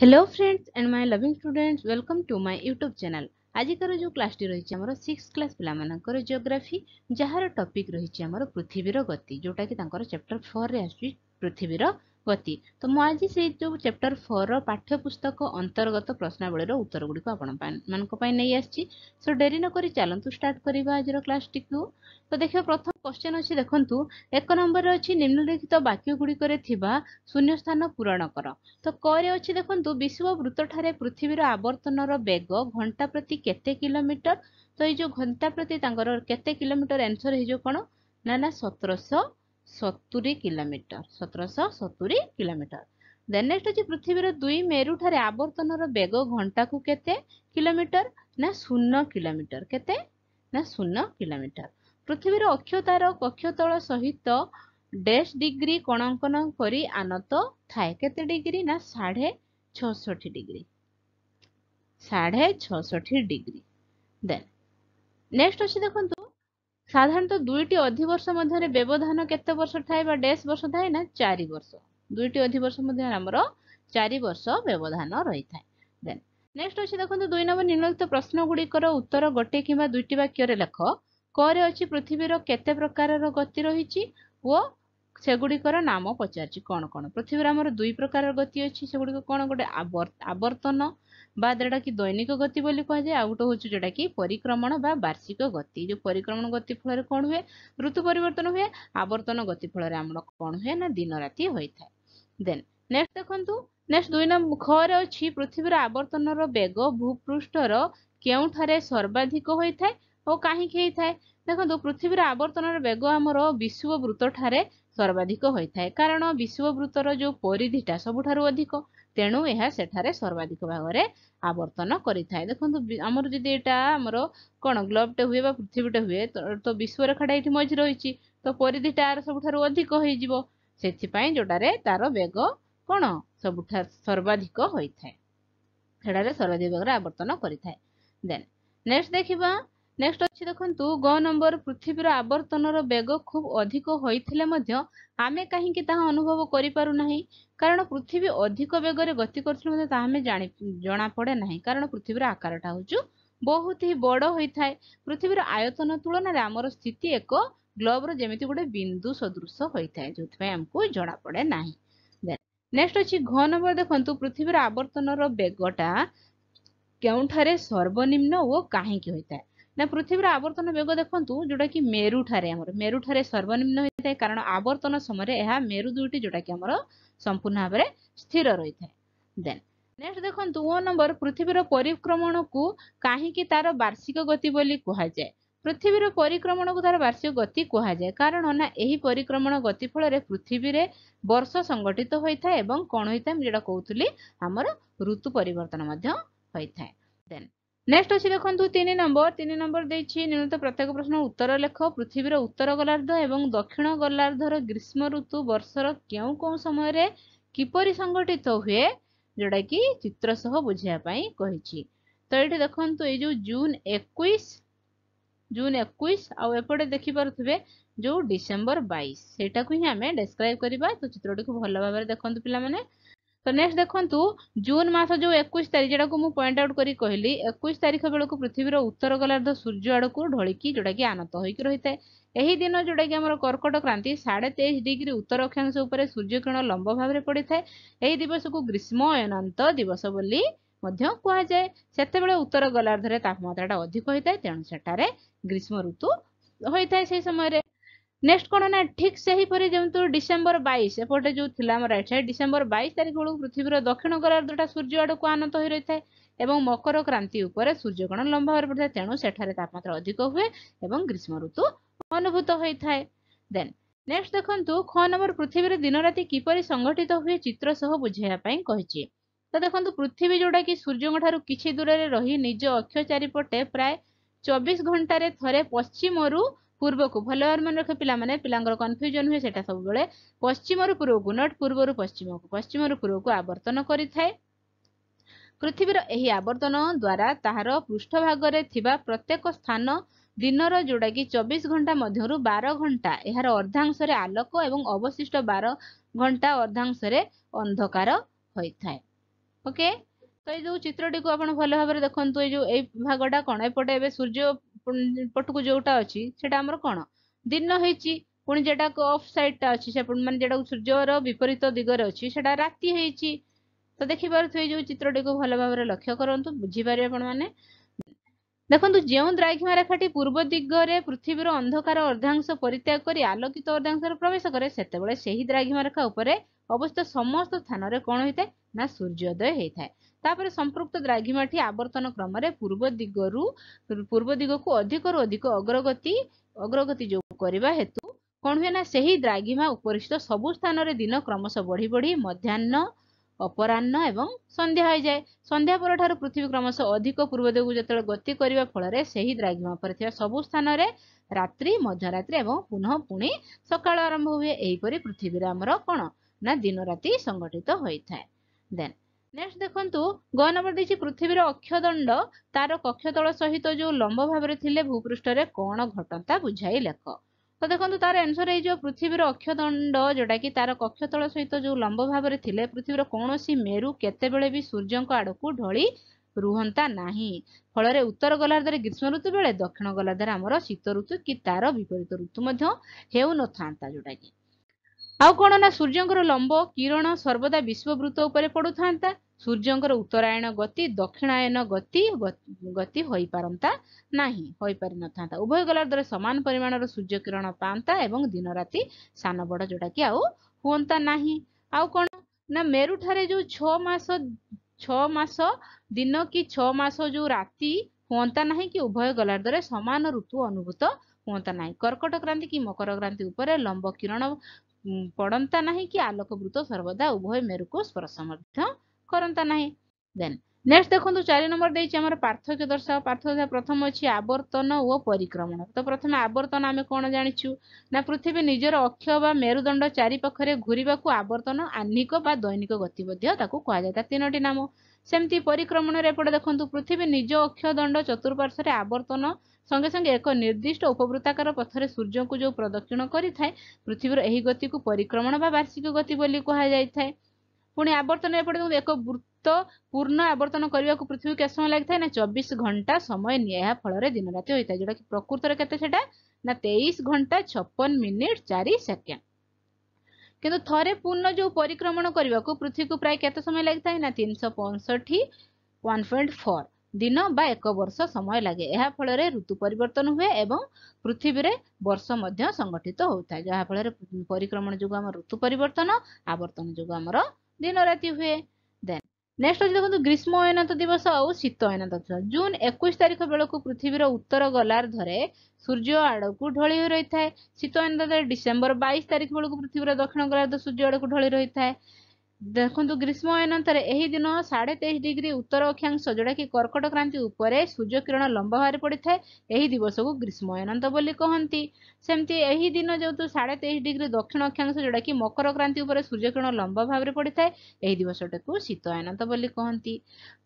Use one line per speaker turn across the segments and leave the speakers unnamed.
hello friends and my loving students welcome to my YouTube channel ଆଜିକାର ଯେଉଁ କ୍ଲାସ୍ଟି ରହିଛି ଆମର ସିକ୍ସ କ୍ଲାସ୍ ପିଲାମାନଙ୍କର ଜିଓଗ୍ରାଫି ଯାହାର ଟପିକ୍ ରହିଛି ଆମର ପୃଥିବୀର ଗତି ଯେଉଁଟାକି ତାଙ୍କର ଚାପ୍ଟର ଫୋର୍ରେ ଆସୁଛି ପୃଥିବୀର ଗତି ତ ମୁଁ ଆଜି ସେଇ ଯେଉଁ ଚାପ୍ଟର ଫୋର୍ର ପାଠ୍ୟପୁସ୍ତକ ଅନ୍ତର୍ଗତ ପ୍ରଶ୍ନାବଳୀର ଉତ୍ତର ଗୁଡ଼ିକୁ ଆପଣମାନଙ୍କ ପାଇଁ ନେଇ ଆସିଛି ସୋ ଡେରି ନକରି ଚାଲନ୍ତୁ ଷ୍ଟାର୍ଟ କରିବା ଆଜିର କ୍ଲାସ୍ଟିକୁ ତ ଦେଖିବା ପ୍ରଥମ କ୍ୱେଶ୍ଚନ୍ ଅଛି ଦେଖନ୍ତୁ ଏକ ନମ୍ବରରେ ଅଛି ନିମ୍ନଲିଖିତ ବାକ୍ୟ ଗୁଡ଼ିକରେ ଥିବା ଶୂନ୍ୟ ସ୍ଥାନ ପୂରଣ କର ତ କରେ ଅଛି ଦେଖନ୍ତୁ ବିଶ୍ୱ ବିଶ୍ୱବୃତ୍ତଠାରେ ପୃଥିବୀର ଆବର୍ତ୍ତନର ବେଗ ଘଣ୍ଟା ପ୍ରତି କେତେ କିଲୋମିଟର ତ ଏଇ ଯେଉଁ ଘଣ୍ଟା ପ୍ରତି ତାଙ୍କର କେତେ କିଲୋମିଟର ଆନ୍ସର୍ ହେଇଯିବ କ'ଣ ନା ନା ସତରଶହ ସତୁରି କିଲୋମିଟର ସତରଶହ ସତୁରି କିଲୋମିଟର ଦେନ୍ ନେକ୍ସଟ ହେଉଛି ପୃଥିବୀର ଦୁଇ ମେରୁଠାରେ ଆବର୍ତ୍ତନର ବେଗ ଘଣ୍ଟାକୁ କେତେ କିଲୋମିଟର ନା ଶୂନ କିଲୋମିଟର କେତେ ନା ଶୂନ କିଲୋମିଟର ପୃଥିବୀର ଅକ୍ଷତାର କକ୍ଷତଳ ସହିତ ଡେସ୍ ଡିଗ୍ରୀ କଣାଙ୍କନ କରି ଆନତ ଥାଏ କେତେ ଡିଗ୍ରୀ ନା ସାଢ଼େ ଛଅଷଠି ଡିଗ୍ରୀ ସାଢ଼େ ଛଅଷଠି ଡିଗ୍ରୀ ଦେନ୍ ନେକ୍ସଟ ଅଛି ଦେଖନ୍ତୁ ସାଧାରଣତଃ ଦୁଇଟି ଅଧିବର୍ଷ ମଧ୍ୟରେ ବ୍ୟବଧାନ କେତେ ବର୍ଷ ଥାଏ ବା ଡ୍ୟାସ୍ ବର୍ଷ ଥାଏ ନା ଚାରି ବର୍ଷ ଦୁଇଟି ଅଧିବର୍ଷ ମଧ୍ୟରେ ଆମର ଚାରି ବର୍ଷ ବ୍ୟବଧାନ ରହିଥାଏ ଦେନ୍ ନେକ୍ସଟ ଅଛି ଦେଖନ୍ତୁ ଦୁଇ ନମ୍ବର ନିମ୍ନଲିଖିତ ପ୍ରଶ୍ନ ଗୁଡ଼ିକର ଉତ୍ତର ଗୋଟିଏ କିମ୍ବା ଦୁଇଟି ବାକ୍ୟରେ ଲେଖ କରେ ଅଛି ପୃଥିବୀର କେତେ ପ୍ରକାରର ଗତି ରହିଛି ଓ ସେଗୁଡ଼ିକର ନାମ ପଚାରିଛି କ'ଣ କ'ଣ ପୃଥିବୀର ଆମର ଦୁଇ ପ୍ରକାରର ଗତି ଅଛି ସେଗୁଡ଼ିକ କ'ଣ ଗୋଟେ ଆବର୍ତ୍ତନ বা যেটা কি দৈনিক গতি বলে কুহযায় আউ গোটে হচ্ছে যেটা কি পরিক্রমণ বা বার্ষিক গতি যে পরিক্রমণ গতি ফলে কোণ হুয়ে ঋতু পরিবর্তন হুয়ে আবর্তন গতি ফলে আমার কোণ হুয়ে না দিন রাতি হয়ে থাকে দেন নেক্সট দেখন্তু নেক্সট দুই নম্বর খরে অছি পৃথিবীর আবর্তনর বেগ ভূপৃষ্ঠর কেউঠারে সর্বাধিক হয়ে থাকে ও কাহিঁকি হয়ে থাকে ଦେଖନ୍ତୁ ପୃଥିବୀର ଆବର୍ତ୍ତନର ବେଗ ଆମର ଠାରେ ସର୍ବାଧିକ ହୋଇଥାଏ କାରଣ ବିଶ୍ୱବୃତ୍ତର ଯେଉଁ ପରିଧିଟା ସବୁଠାରୁ ଅଧିକ ତେଣୁ ଏହା ସେଠାରେ ସର୍ବାଧିକ ଭାଗରେ ଆବର୍ତ୍ତନ କରିଥାଏ ଦେଖନ୍ତୁ ଆମର ଯଦି ଏଇଟା ଆମର କ'ଣ ଗ୍ଲୋଭ୍ଟେ ହୁଏ ବା ପୃଥିବୀଟେ ହୁଏ ତ ବିଶ୍ୱରେଖାଟା ଏଇଠି ମଝି ରହିଛି ତ ପରିଧିଟା ଆର ସବୁଠାରୁ ଅଧିକ ହୋଇଯିବ ସେଥିପାଇଁ ଯେଉଁଟାରେ ତାର ବେଗ କ'ଣ ସବୁଠାରୁ ସର୍ବାଧିକ ହୋଇଥାଏ ସେଠାରେ ସର୍ବାଧିକ ଭାଗରେ ଆବର୍ତ୍ତନ କରିଥାଏ ଦେନ୍ ନେକ୍ସଟ୍ ଦେଖିବା ନେକ୍ସଟ ଅଛି ଦେଖନ୍ତୁ ଗ ନମ୍ବର ପୃଥିବୀର ଆବର୍ତ୍ତନର ବେଗ ଖୁବ୍ ଅଧିକ ହୋଇଥିଲେ ମଧ୍ୟ ଆମେ କାହିଁକି ତାହା ଅନୁଭବ କରିପାରୁନାହିଁ କାରଣ ପୃଥିବୀ ଅଧିକ ବେଗରେ ଗତି କରୁଥିଲେ ମଧ୍ୟ ତାହା ଆମେ ଜାଣି ଜଣାପଡ଼େ ନାହିଁ କାରଣ ପୃଥିବୀର ଆକାରଟା ହେଉଛୁ ବହୁତ ହି ବଡ଼ ହୋଇଥାଏ ପୃଥିବୀର ଆୟତନ ତୁଳନାରେ ଆମର ସ୍ଥିତି ଏକ ଗ୍ଲୋବର ଯେମିତି ଗୋଟେ ବିନ୍ଦୁ ସଦୃଶ ହୋଇଥାଏ ଯେଉଁଥିପାଇଁ ଆମକୁ ଜଣାପଡ଼େ ନାହିଁ ନେକ୍ସଟ ଅଛି ଘ ନମ୍ବର ଦେଖନ୍ତୁ ପୃଥିବୀର ଆବର୍ତ୍ତନର ବେଗଟା କେଉଁଠାରେ ସର୍ବନିମ୍ନ ଓ କାହିଁକି ହୋଇଥାଏ ନା ପୃଥିବୀର ଆବର୍ତ୍ତନ ବେଗ ଦେଖନ୍ତୁ ଯୋଉଟା କି ମେରୁ ଠାରେ ଆମର ମେରୁ ଠାରେ ସର୍ବନିମ୍ନ ହୋଇଥାଏ କାରଣ ଆବର୍ତ୍ତନ ସମୟରେ ଏହା ମେରୁ ଦୁଇଟି ଯୋଉଟା କି ଆମର ସମ୍ପୂର୍ଣ୍ଣ ଭାବରେ ସ୍ଥିର ରହିଥାଏ ଦେନ୍ ନେକ୍ସଟ ଦେଖନ୍ତୁ ଓ ନମ୍ବର ପୃଥିବୀର ପରିକ୍ରମଣକୁ କାହିଁକି ତାର ବାର୍ଷିକ ଗତି ବୋଲି କୁହାଯାଏ ପୃଥିବୀର ପରିକ୍ରମଣକୁ ତାର ବାର୍ଷିକ ଗତି କୁହାଯାଏ କାରଣ ନା ଏହି ପରିକ୍ରମଣ ଗତି ଫଳରେ ପୃଥିବୀରେ ବର୍ଷ ସଂଗଠିତ ହୋଇଥାଏ ଏବଂ କ'ଣ ହୋଇଥାଏ ମୁଁ ଯେଉଁଟା କହୁଥିଲି ଆମର ଋତୁ ପରିବର୍ତ୍ତନ ମଧ୍ୟ ହୋଇଥାଏ ଦେନ୍ ନେକ୍ସଟ ଅଛି ଦେଖନ୍ତୁ ତିନି ନମ୍ବର ତିନି ନମ୍ବର ଦେଇଛି ନିମନ୍ତ ପ୍ରତ୍ୟେକ ପ୍ରଶ୍ନ ଉତ୍ତର ଲେଖ ପୃଥିବୀର ଉତ୍ତର ଗୋଲାର୍ଦ୍ଧ ଏବଂ ଦକ୍ଷିଣ ଗୋଲାର୍ଦ୍ଧର ଗ୍ରୀଷ୍ମ ଋତୁ ବର୍ଷର କେଉଁ କେଉଁ ସମୟରେ କିପରି ସଂଗଠିତ ହୁଏ ଯେଉଁଟାକି ଚିତ୍ର ସହ ବୁଝିବା ପାଇଁ କହିଛି ତ ଏଇଠି ଦେଖନ୍ତୁ ଏଇ ଯୋଉ ଜୁନ୍ ଏକୋଇଶ ଜୁନ୍ ଏକୋଇଶ ଆଉ ଏପଟେ ଦେଖିପାରୁଥିବେ ଯୋଉ ଡିସେମ୍ବର ବାଇଶ ସେଇଟାକୁ ହିଁ ଆମେ ଡେସ୍କ୍ରାଇବ୍ କରିବା ତ ଚିତ୍ରଟିକୁ ଭଲ ଭାବରେ ଦେଖନ୍ତୁ ପିଲାମାନେ ତ ନେକ୍ସଟ ଦେଖନ୍ତୁ ଜୁନ୍ ମାସ ଯେଉଁ ଏକୋଇଶ ତାରିଖ ଯେଉଁଟାକୁ ମୁଁ ପଏଣ୍ଟ ଆଉଟ୍ କରି କହିଲି ଏକୋଇଶ ତାରିଖ ବେଳକୁ ପୃଥିବୀର ଉତ୍ତର ଗୋଲାର୍ଦ୍ଧ ସୂର୍ଯ୍ୟ ଆଡ଼କୁ ଢଳିକି ଯେଉଁଟାକି ଆନତ ହୋଇକି ରହିଥାଏ ଏହି ଦିନ ଯେଉଁଟାକି ଆମର କର୍କଟ କ୍ରାନ୍ତି ସାଢ଼େ ତେଇଶ ଡିଗ୍ରୀ ଉତ୍ତର ଅକ୍ଷାଂଶ ଉପରେ ସୂର୍ଯ୍ୟକିରଣ ଲମ୍ବ ଭାବରେ ପଡ଼ିଥାଏ ଏହି ଦିବସକୁ ଗ୍ରୀଷ୍ମ ଅୟନାନ୍ତ ଦିବସ ବୋଲି ମଧ୍ୟ କୁହାଯାଏ ସେତେବେଳେ ଉତ୍ତର ଗୋଲାର୍ଦ୍ଧରେ ତାପମାତ୍ରାଟା ଅଧିକ ହୋଇଥାଏ ତେଣୁ ସେଠାରେ ଗ୍ରୀଷ୍ମ ଋତୁ ହୋଇଥାଏ ସେହି ସମୟରେ ନେକ୍ସଟ କ'ଣ ନା ଠିକ୍ ସେହିପରି ଯେମିତି ଡିସେମ୍ବର ବାଇଶ ଏପଟେ ଯେଉଁ ଥିଲା ଆମର ରାଇଟ୍ ସାଇଡ୍ ଡିସେମ୍ବର ବାଇଶ ତାରିଖ ବେଳକୁ ପୃଥିବୀର ଦକ୍ଷିଣ ଗୋରାର୍ଦ୍ଧଟା ସୂର୍ଯ୍ୟ ଆଡ଼କୁ ଆନତ ହୋଇ ରହିଥାଏ ଏବଂ ମକର କ୍ରାନ୍ତି ଉପରେ ସୂର୍ଯ୍ୟଗ୍ରହଣ ଲମ୍ବା ଭାବରେ ପଡ଼ିଥାଏ ତେଣୁ ସେଠାରେ ତାପମାତ୍ରା ଅଧିକ ହୁଏ ଏବଂ ଗ୍ରୀଷ୍ମ ଋତୁ ଅନୁଭୂତ ହୋଇଥାଏ ଦେନ୍ ନେକ୍ସଟ ଦେଖନ୍ତୁ ଖ ନମ୍ବର ପୃଥିବୀରେ ଦିନରାତି କିପରି ସଂଗଠିତ ହୁଏ ଚିତ୍ର ସହ ବୁଝାଇବା ପାଇଁ କହିଛି ତ ଦେଖନ୍ତୁ ପୃଥିବୀ ଯେଉଁଟାକି ସୂର୍ଯ୍ୟଙ୍କଠାରୁ କିଛି ଦୂରରେ ରହି ନିଜ ଅକ୍ଷ ଚାରିପଟେ ପ୍ରାୟ ଚବିଶ ଘଣ୍ଟାରେ ଥରେ ପଶ୍ଚିମରୁ ପୂର୍ବକୁ ଭଲ ଭାବରେ ମନେ ରଖେ ପିଲାମାନେ ପିଲାଙ୍କର କନଫ୍ୟୁଜନ ହୁଏ ସେଇଟା ସବୁବେଳେ ପଶ୍ଚିମରୁ ପୂର୍ବକୁ ନଟ୍ ପୂର୍ବରୁ ପଶ୍ଚିମକୁ ପଶ୍ଚିମରୁ ପୂର୍ବକୁ ଆବର୍ତ୍ତନ କରିଥାଏ ପୃଥିବୀର ଏହି ଆବର୍ତ୍ତନ ଦ୍ୱାରା ତାହାର ପୃଷ୍ଠ ଭାଗରେ ଥିବା ପ୍ରତ୍ୟେକ ସ୍ଥାନ ଦିନର ଯେଉଁଟାକି ଚବିଶ ଘଣ୍ଟା ମଧ୍ୟରୁ ବାର ଘଣ୍ଟା ଏହାର ଅର୍ଦ୍ଧାଂଶରେ ଆଲୋକ ଏବଂ ଅବଶିଷ୍ଟ ବାର ଘଣ୍ଟା ଅର୍ଦ୍ଧାଂଶରେ ଅନ୍ଧକାର ହୋଇଥାଏ ଓକେ ତ ଏଇ ଯେଉଁ ଚିତ୍ରଟିକୁ ଆପଣ ଭଲ ଭାବରେ ଦେଖନ୍ତୁ ଏଇ ଯେଉଁ ଏଇ ଭାଗଟା କ'ଣ ଏପଟେ ଏବେ ସୂର୍ଯ୍ୟ ପଟକୁ ଯୋଉଟା ଅଛି ସେଟା ଆମର କଣ ଦିନ ହେଇଛି ପୁଣି ଯେଟା ଅଫ୍ ସାଇଡ଼ଟା ଅଛି ମାନେ ଯେଟାକୁ ସୂର୍ଯ୍ୟର ବିପରୀତ ଦିଗରେ ଅଛି ସେଟା ରାତି ହେଇଛି ତ ଦେଖିପାରୁଥିବେ ଯୋଉ ଚିତ୍ରଟିକୁ ଭଲ ଭାବରେ ଲକ୍ଷ୍ୟ କରନ୍ତୁ ବୁଝିପାରିବେ ମାନେ ଦେଖନ୍ତୁ ଯେଉଁ ଦ୍ରାଘିମା ରେଖାଟି ପୂର୍ବ ଦିଗରେ ପୃଥିବୀର ଅନ୍ଧକାର ଅର୍ଦ୍ଧାଂଶ ପରିତ୍ୟାଗ କରି ଆଲୋକିତ ଅର୍ଦ୍ଧାଂଶରେ ପ୍ରବେଶ କରେ ସେତେବେଳେ ସେହି ଦ୍ରାଘିମା ରେଖା ଉପରେ ଅବସ୍ଥିତ ସମସ୍ତ ସ୍ଥାନରେ କ'ଣ ହେଇଥାଏ ନା ସୂର୍ଯ୍ୟୋଦୟ ହେଇଥାଏ ତାପରେ ସମ୍ପୃକ୍ତ ଦ୍ରାଘିମାଠି ଆବର୍ତ୍ତନ କ୍ରମରେ ପୂର୍ବ ଦିଗରୁ ପୂର୍ବ ଦିଗକୁ ଅଧିକରୁ ଅଧିକ ଅଗ୍ରଗତି ଅଗ୍ରଗତି ଯୋଗ କରିବା ହେତୁ କ'ଣ ହୁଏ ନା ସେହି ଦ୍ରାଘିମା ଉପରିସ୍ଥ ସବୁ ସ୍ଥାନରେ ଦିନ କ୍ରମଶଃ ବଢ଼ି ବଢ଼ି ମଧ୍ୟାହ୍ନ ଅପରାହ୍ନ ଏବଂ ସନ୍ଧ୍ୟା ହୋଇଯାଏ ସନ୍ଧ୍ୟା ପରଠାରୁ ପୃଥିବୀ କ୍ରମଶଃ ଅଧିକ ପୂର୍ବ ଦିଗକୁ ଯେତେବେଳେ ଗତି କରିବା ଫଳରେ ସେହି ଦ୍ରାଘିମା ଉପରେ ଥିବା ସବୁ ସ୍ଥାନରେ ରାତ୍ରି ମଧ୍ୟରାତ୍ରି ଏବଂ ପୁନଃ ପୁଣି ସକାଳ ଆରମ୍ଭ ହୁଏ ଏହିପରି ପୃଥିବୀରେ ଆମର କ'ଣ ନା ଦିନ ରାତି ସଂଗଠିତ ହୋଇଥାଏ ଦେନ୍ ନେକ୍ସଟ ଦେଖନ୍ତୁ ଗ ନମ୍ବର ଦେଇଛି ପୃଥିବୀର ଅକ୍ଷଦଣ୍ଡ ତାର କକ୍ଷତଳ ସହିତ ଯେଉଁ ଲମ୍ବ ଭାବରେ ଥିଲେ ଭୂପୃଷ୍ଠରେ କ'ଣ ଘଟନ୍ତା ବୁଝାଇ ଲେଖ ତ ଦେଖନ୍ତୁ ତାର ଆନ୍ସର ହେଇଯିବ ପୃଥିବୀର ଅକ୍ଷଦଣ୍ଡ ଯେଉଁଟାକି ତାର କକ୍ଷତଳ ସହିତ ଯେଉଁ ଲମ୍ବ ଭାବରେ ଥିଲେ ପୃଥିବୀର କୌଣସି ମେରୁ କେତେବେଳେ ବି ସୂର୍ଯ୍ୟଙ୍କ ଆଡ଼କୁ ଢଳି ରୁହନ୍ତା ନାହିଁ ଫଳରେ ଉତ୍ତର ଗୋଲାର୍ଦ୍ଧରେ ଗ୍ରୀଷ୍ମ ଋତୁ ବେଳେ ଦକ୍ଷିଣ ଗୋଲାର୍ଦ୍ଧରେ ଆମର ଶୀତ ଋତୁ କି ତାର ବିପରୀତ ଋତୁ ମଧ୍ୟ ହେଉନଥାନ୍ତା ଯେଉଁଟାକି ଆଉ କ'ଣ ନା ସୂର୍ଯ୍ୟଙ୍କର ଲମ୍ବ କିରଣ ସର୍ବଦା ବିଶ୍ୱବୃତ୍ତ ଉପରେ ପଡ଼ୁଥାନ୍ତା ସୂର୍ଯ୍ୟଙ୍କର ଉତ୍ତରାୟଣ ଗତି ଦକ୍ଷିଣାୟନ ଗତି ଗତି ହୋଇପାରନ୍ତା ନାହିଁ ହୋଇପାରିନଥାନ୍ତା ଉଭୟ ଗଲା ଦ୍ୱାରା ସମାନ ପରିମାଣର ସୂର୍ଯ୍ୟ କିରଣ ପାଆନ୍ତା ଏବଂ ଦିନ ରାତି ସାନ ବଡ଼ ଯୋଉଟା କି ଆଉ ହୁଅନ୍ତା ନାହିଁ ଆଉ କ'ଣ ନା ମେରୁଠାରେ ଯୋଉ ଛଅ ମାସ ଛଅ ମାସ ଦିନ କି ଛଅ ମାସ ଯୋଉ ରାତି ହୁଅନ୍ତା ନାହିଁ କି ଉଭୟ ଗଲା ଦ୍ୱାରା ସମାନ ଋତୁ ଅନୁଭୂତ ହୁଅନ୍ତା ନାହିଁ କର୍କଟ କ୍ରାନ୍ତି କି ମକର କ୍ରାନ୍ତି ଉପରେ ଲମ୍ବ କିରଣ ପଡ଼ନ୍ତା ନାହିଁ କି ଆଲୋକବୃତ ସର୍ବଦା ଉଭୟ ମେରୁକୁ ସ୍ପର୍ଶ ମଧ୍ୟ କରନ୍ତା ନାହିଁ ଦେନ୍ ନେକ୍ସଟ ଦେଖନ୍ତୁ ଚାରି ନମ୍ବର ଦେଇଛି ଆମର ପାର୍ଥକ୍ୟ ଦର୍ଶାଅ ପାର୍ଥକ୍ୟ ପ୍ରଥମ ଅଛି ଆବର୍ତ୍ତନ ଓ ପରିକ୍ରମଣ ତ ପ୍ରଥମେ ଆବର୍ତ୍ତନ ଆମେ କ'ଣ ଜାଣିଛୁ ନା ପୃଥିବୀ ନିଜର ଅକ୍ଷ ବା ମେରୁଦଣ୍ଡ ଚାରି ପାଖରେ ଘୂରିବାକୁ ଆବର୍ତ୍ତନ ଆହ୍ନିକ ବା ଦୈନିକ ଗତି ମଧ୍ୟ ତାକୁ କୁହାଯାଇଥାଏ ତିନୋଟି ନାମ ସେମିତି ପରିକ୍ରମଣରେ ଏପଟେ ଦେଖନ୍ତୁ ପୃଥିବୀ ନିଜ ଦଣ୍ଡ ଚତୁଃପାର୍ଶ୍ୱରେ ଆବର୍ତ୍ତନ ସଙ୍ଗେ ସଙ୍ଗେ ଏକ ନିର୍ଦ୍ଦିଷ୍ଟ ଉପବୃତ୍ତାକାର ପଥରେ ସୂର୍ଯ୍ୟଙ୍କୁ ଯେଉଁ ପ୍ରଦକ୍ଷିଣ କରିଥାଏ ପୃଥିବୀର ଏହି ଗତିକୁ ପରିକ୍ରମଣ ବା ବାର୍ଷିକ ଗତି ବୋଲି କୁହାଯାଇଥାଏ ପୁଣି ଆବର୍ତ୍ତନ ଏପଟେ ଦେଖନ୍ତୁ ଏକ ବୃତ୍ତ ପୂର୍ଣ୍ଣ ଆବର୍ତ୍ତନ କରିବାକୁ ପୃଥିବୀ କେତେ ସମୟ ଲାଗିଥାଏ ନା ଚବିଶ ଘଣ୍ଟା ସମୟ ନିଏ ଏହା ଫଳରେ ଦିନରାତି ହୋଇଥାଏ ଯେଉଁଟାକି ପ୍ରକୃତରେ କେତେ ସେଟା ନା ତେଇଶ ଘଣ୍ଟା ଛପନ ମିନିଟ୍ ଚାରି ସେକେଣ୍ଡ କିନ୍ତୁ ଥରେ ପୁନଃ ଯୋଉ ପରିକ୍ରମଣ କରିବାକୁ ପୃଥିବୀକୁ ପ୍ରାୟ କେତେ ସମୟ ଲାଗିଥାଏ ନା ତିନିଶହ ପଞ୍ଚଷଠି ୱାନ୍ ପଏଣ୍ଟ ଫୋର୍ ଦିନ ବା ଏକ ବର୍ଷ ସମୟ ଲାଗେ ଏହା ଫଳରେ ଋତୁ ପରିବର୍ତ୍ତନ ହୁଏ ଏବଂ ପୃଥିବୀରେ ବର୍ଷ ମଧ୍ୟ ସଂଗଠିତ ହୋଇଥାଏ ଯାହାଫଳରେ ପରିକ୍ରମଣ ଯୋଗୁଁ ଆମର ଋତୁ ପରିବର୍ତ୍ତନ ଆବର୍ତ୍ତନ ଯୋଗୁଁ ଆମର ଦିନରାତି ହୁଏ ଦେନ୍ ନେକ୍ସଟ ହେଉଛି ଦେଖନ୍ତୁ ଗ୍ରୀଷ୍ମ ଅୟନାନ୍ତ ଦିବସ ଆଉ ଶୀତ ଅୟନାନ୍ତ ଦିବସ ଜୁନ୍ ଏକୋଇଶ ତାରିଖ ବେଳକୁ ପୃଥିବୀର ଉତ୍ତର ଗୋଲାର୍ଦ୍ଧରେ ସୂର୍ଯ୍ୟ ଆଡ଼କୁ ଢଳି ହୋଇ ରହିଥାଏ ଶୀତ ଅୟନାନ୍ତ ଡିସେମ୍ବର ବାଇଶ ତାରିଖ ବେଳକୁ ପୃଥିବୀର ଦକ୍ଷିଣ ଗୋଲାର୍ଦ୍ଧ ସୂର୍ଯ୍ୟ ଆଡ଼କୁ ଢଳି ରହିଥାଏ ଦେଖନ୍ତୁ ଗ୍ରୀଷ୍ମ ଅୟନାନ୍ତରେ ଏହି ଦିନ ସାଢ଼େ ତେଇଶ ଡିଗ୍ରୀ ଉତ୍ତର ଅକ୍ଷାଂଶ ଯେଉଁଟାକି କର୍କଟ କ୍ରାନ୍ତି ଉପରେ ସୂର୍ଯ୍ୟକିରଣ ଲମ୍ବ ଭାବରେ ପଡ଼ିଥାଏ ଏହି ଦିବସକୁ ଗ୍ରୀଷ୍ମ ଅୟନାନ୍ତ ବୋଲି କହନ୍ତି ସେମିତି ଏହି ଦିନ ଯେହେତୁ ସାଢ଼େ ତେଇଶ ଡିଗ୍ରୀ ଦକ୍ଷିଣ ଅକ୍ଷାଂଶ ଯେଉଁଟାକି ମକର କ୍ରାନ୍ତି ଉପରେ ସୂର୍ଯ୍ୟକିରଣ ଲମ୍ବ ଭାବରେ ପଡ଼ିଥାଏ ଏହି ଦିବସଟାକୁ ଶୀତ ଅୟନାନ୍ତ ବୋଲି କହନ୍ତି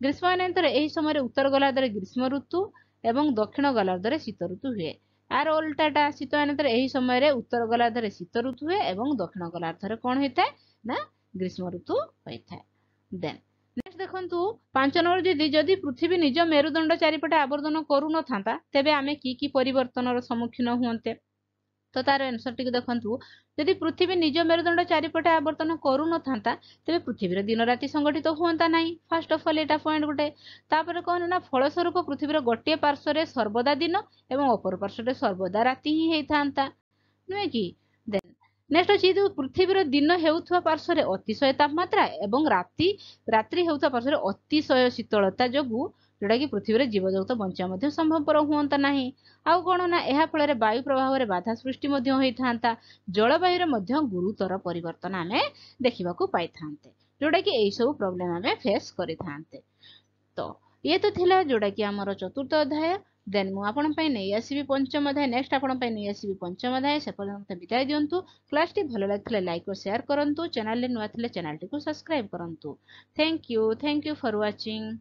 ଗ୍ରୀଷ୍ମ ଅୟନାନ୍ତରେ ଏହି ସମୟରେ ଉତ୍ତର ଗୋଲାର୍ଦ୍ଧରେ ଗ୍ରୀଷ୍ମ ଋତୁ ଏବଂ ଦକ୍ଷିଣ ଗୋଲାର୍ଦ୍ଧରେ ଶୀତ ଋତୁ ହୁଏ ଆର ଓଲଟାଟା ଶୀତ ଅୟନାନ୍ତରେ ଏହି ସମୟରେ ଉତ୍ତର ଗୋଲାର୍ଦ୍ଧରେ ଶୀତ ଋତୁ ହୁଏ ଏବଂ ଦକ୍ଷିଣ ଗୋଲାର୍ଦ୍ଧରେ କ'ଣ ହୋଇଥାଏ ନା ଗ୍ରୀଷ୍ମ ଋତୁ ହୋଇଥାଏ ଦେନ୍ ନେକ୍ସଟ ଦେଖନ୍ତୁ ପାଞ୍ଚ ନମ୍ବର ଯଦି ଯଦି ପୃଥିବୀ ନିଜ ମେରୁଦଣ୍ଡ ଚାରିପଟେ ଆବର୍ତ୍ତନ କରୁନଥାନ୍ତା ତେବେ ଆମେ କି କି ପରିବର୍ତ୍ତନର ସମ୍ମୁଖୀନ ହୁଅନ୍ତେ ତ ତାର ଆନ୍ସରଟିକୁ ଦେଖନ୍ତୁ ଯଦି ପୃଥିବୀ ନିଜ ମେରୁଦଣ୍ଡ ଚାରିପଟେ ଆବର୍ତ୍ତନ କରୁନଥାନ୍ତା ତେବେ ପୃଥିବୀର ଦିନରାତି ସଂଗଠିତ ହୁଅନ୍ତା ନାହିଁ ଫାର୍ଷ୍ଟ ଅଫ୍ ଅଲ୍ ଏଇଟା ପଏଣ୍ଟ ଗୋଟେ ତାପରେ କ'ଣ ନା ଫଳସ୍ୱରୂପ ପୃଥିବୀର ଗୋଟିଏ ପାର୍ଶ୍ୱରେ ସର୍ବଦା ଦିନ ଏବଂ ଅପର ପାର୍ଶ୍ୱରେ ସର୍ବଦା ରାତି ହିଁ ହେଇଥାନ୍ତା ନୁହେଁ କି ନେକ୍ସଟ ଅଛି ଯେଉଁ ପୃଥିବୀର ଦିନ ହେଉଥିବା ପାର୍ଶ୍ୱରେ ଅତିଶୟ ତାପମାତ୍ରା ଏବଂ ରାତି ରାତ୍ରି ହେଉଥିବା ପାର୍ଶ୍ୱରେ ଅତିଶୟ ଶୀତଳତା ଯୋଗୁଁ ଯେଉଁଟାକି ପୃଥିବୀରେ ଜୀବଜଗତ ବଞ୍ଚିବା ମଧ୍ୟ ସମ୍ଭବପର ହୁଅନ୍ତା ନାହିଁ ଆଉ କ'ଣ ନା ଏହା ଫଳରେ ବାୟୁ ପ୍ରବାହରେ ବାଧା ସୃଷ୍ଟି ମଧ୍ୟ ହୋଇଥାନ୍ତା ଜଳବାୟୁରେ ମଧ୍ୟ ଗୁରୁତର ପରିବର୍ତ୍ତନ ଆମେ ଦେଖିବାକୁ ପାଇଥାନ୍ତେ ଯେଉଁଟାକି ଏହିସବୁ ପ୍ରୋବ୍ଲେମ୍ ଆମେ ଫେସ୍ କରିଥାନ୍ତେ ତ ये तो थिला जोड़ा कि आम चतुर्थ अध्याय देन मुझे नहीं आसवि पंचम अध्याय नेक्स्ट आपसवि पंचम अध्याय से पर्यटन मतलब विदाय दिं क्लास टी भल लगी लाइक और सेयार करूँ चेल नुआ थे चेल्टी को सब्सक्राइब करूँ thank you thank you for watching